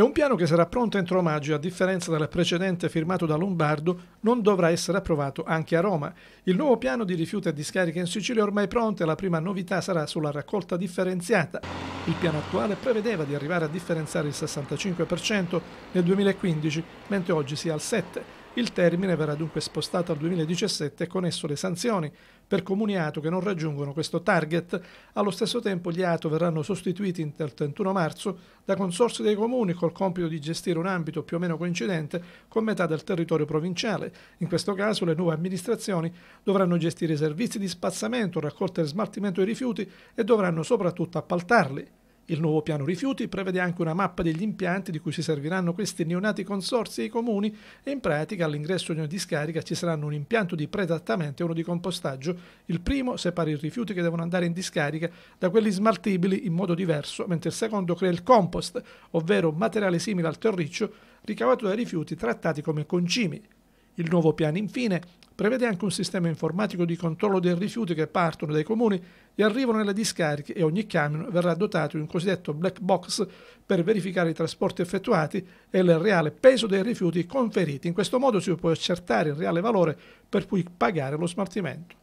È un piano che sarà pronto entro maggio a differenza del precedente firmato da Lombardo non dovrà essere approvato anche a Roma. Il nuovo piano di rifiuti e discariche in Sicilia è ormai pronto e la prima novità sarà sulla raccolta differenziata. Il piano attuale prevedeva di arrivare a differenziare il 65% nel 2015, mentre oggi si è al 7%. Il termine verrà dunque spostato al 2017 e con esso le sanzioni per comuni ATO che non raggiungono questo target. Allo stesso tempo gli ATO verranno sostituiti dal 31 marzo da consorsi dei comuni col compito di gestire un ambito più o meno coincidente con metà del territorio provinciale. In questo caso le nuove amministrazioni dovranno gestire i servizi di spazzamento, raccolta e smaltimento dei rifiuti e dovranno soprattutto appaltarli. Il nuovo piano rifiuti prevede anche una mappa degli impianti di cui si serviranno questi neonati consorzi e i comuni e in pratica all'ingresso di una discarica ci saranno un impianto di pretrattamento e uno di compostaggio. Il primo separa i rifiuti che devono andare in discarica da quelli smaltibili in modo diverso, mentre il secondo crea il compost, ovvero materiale simile al terriccio ricavato dai rifiuti trattati come concimi, il nuovo piano, infine, prevede anche un sistema informatico di controllo dei rifiuti che partono dai comuni e arrivano nelle discariche e ogni camion verrà dotato di un cosiddetto black box per verificare i trasporti effettuati e il reale peso dei rifiuti conferiti. In questo modo si può accertare il reale valore per cui pagare lo smaltimento.